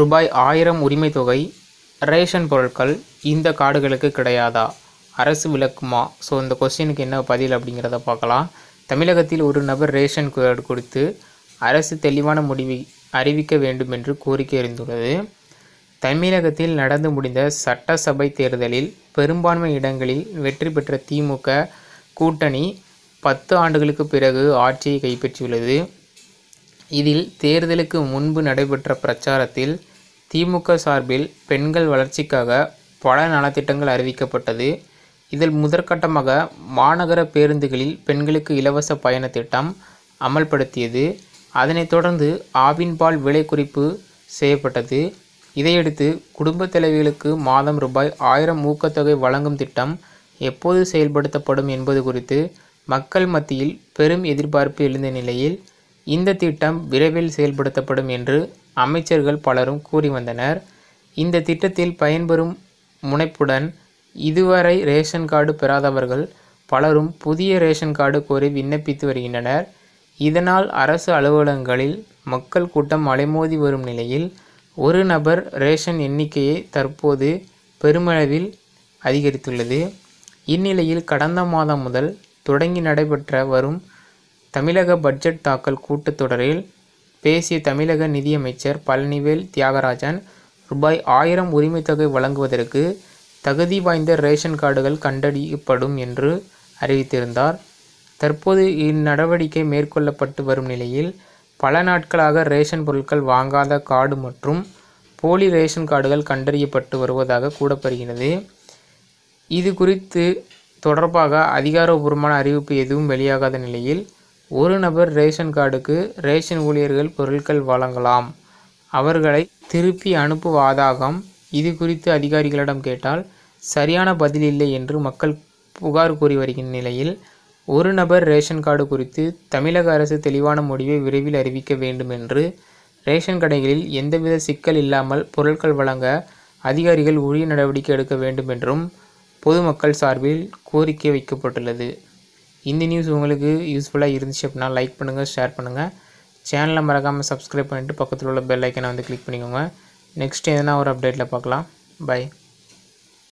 ரூபாய் ஆயிரம் உரிமை தொகை ரேஷன் பொருட்கள் இந்த கார்டுகளுக்கு கிடையாதா அரசு விளக்குமா ஸோ இந்த கொஸ்டினுக்கு என்ன பதில் அப்படிங்கிறத பார்க்கலாம் தமிழகத்தில் ஒரு நபர் ரேஷன் கார்டு கொடுத்து அரசு தெளிவான முடிவை அறிவிக்க வேண்டும் என்று கோரிக்கை இருந்துள்ளது தமிழகத்தில் நடந்து முடிந்த சட்டசபை தேர்தலில் பெரும்பான்மை இடங்களில் வெற்றி பெற்ற திமுக கூட்டணி பத்து ஆண்டுகளுக்கு பிறகு ஆட்சியை கைப்பற்றியுள்ளது இதில் தேர்தலுக்கு முன்பு நடைபெற்ற பிரச்சாரத்தில் திமுக சார்பில் பெண்கள் வளர்ச்சிக்காக பல நலத்திட்டங்கள் அறிவிக்கப்பட்டது இதில் முதற்கட்டமாக மாநகர பேருந்துகளில் பெண்களுக்கு இலவச பயண திட்டம் அமல்படுத்தியது அதனைத் தொடர்ந்து ஆவின்பால் விலை குறிப்பு செய்யப்பட்டது இதையடுத்து குடும்பத் தலைவிகளுக்கு மாதம் ரூபாய் ஆயிரம் ஊக்கத்தொகை வழங்கும் திட்டம் எப்போது செயல்படுத்தப்படும் என்பது குறித்து மக்கள் மத்தியில் பெரும் எதிர்பார்ப்பு எழுந்த நிலையில் இந்த திட்டம் விரைவில் செயல்படுத்தப்படும் என்று அமைச்சர்கள் பலரும் கூறி வந்தனர் இந்த திட்டத்தில் பயன்பெறும் முனைப்புடன் இதுவரை ரேஷன் கார்டு பெறாதவர்கள் பலரும் புதிய ரேஷன் கார்டு கோரி விண்ணப்பித்து வருகின்றனர் இதனால் அரசு அலுவலகங்களில் மக்கள் கூட்டம் அலைமோதி வரும் நிலையில் ஒரு நபர் ரேஷன் எண்ணிக்கையை தற்போது பெருமளவில் அதிகரித்துள்ளது இந்நிலையில் கடந்த மாதம் முதல் தொடங்கி நடைபெற்ற வரும் தமிழக பட்ஜெட் தாக்கல் கூட்டத்தொடரில் பேசிய தமிழக நிதியமைச்சர் பழனிவேல் தியாகராஜன் ரூபாய் ஆயிரம் உரிமைத்தொகை வழங்குவதற்கு தகுதி வாய்ந்த ரேஷன் கார்டுகள் கண்டறியப்படும் என்று அறிவித்திருந்தார் தற்போது இந்நடவடிக்கை மேற்கொள்ளப்பட்டு வரும் நிலையில் பல நாட்களாக ரேஷன் பொருட்கள் வாங்காத கார்டு மற்றும் போலி ரேஷன் கார்டுகள் கண்டறியப்பட்டு வருவதாக கூறப்படுகிறது இது குறித்து தொடர்பாக அதிகாரபூர்வமான அறிவிப்பு எதுவும் வெளியாகாத நிலையில் ஒரு நபர் ரேஷன் கார்டுக்கு ரேஷன் ஊழியர்கள் பொருட்கள் வழங்கலாம் அவர்களை திருப்பி அனுப்புவாதாகம் இது குறித்து அதிகாரிகளிடம் கேட்டால் சரியான பதில் இல்லை என்று மக்கள் புகார் கூறி வருகின்ற நிலையில் ஒரு நபர் ரேஷன் கார்டு குறித்து தமிழக அரசு தெளிவான முடிவை விரைவில் அறிவிக்க வேண்டும் என்று ரேஷன் கடைகளில் எந்தவித சிக்கல் இல்லாமல் பொருட்கள் வழங்க அதிகாரிகள் உரிய நடவடிக்கை எடுக்க வேண்டும் என்றும் பொதுமக்கள் சார்பில் கோரிக்கை வைக்கப்பட்டுள்ளது இந்த நியூஸ் உங்களுக்கு யூஸ்ஃபுல்லாக இருந்துச்சு அப்படின்னா லைக் பண்ணுங்கள் ஷேர் பண்ணுங்கள் சேனலை மறக்காமல் சப்ஸ்கிரைப் பண்ணிவிட்டு பக்கத்தில் உள்ள பெல் ஐக்கனை வந்து கிளிக் பண்ணிக்கோங்க நெக்ஸ்ட் எதனா ஒரு அப்டேட்டில் பார்க்கலாம் பை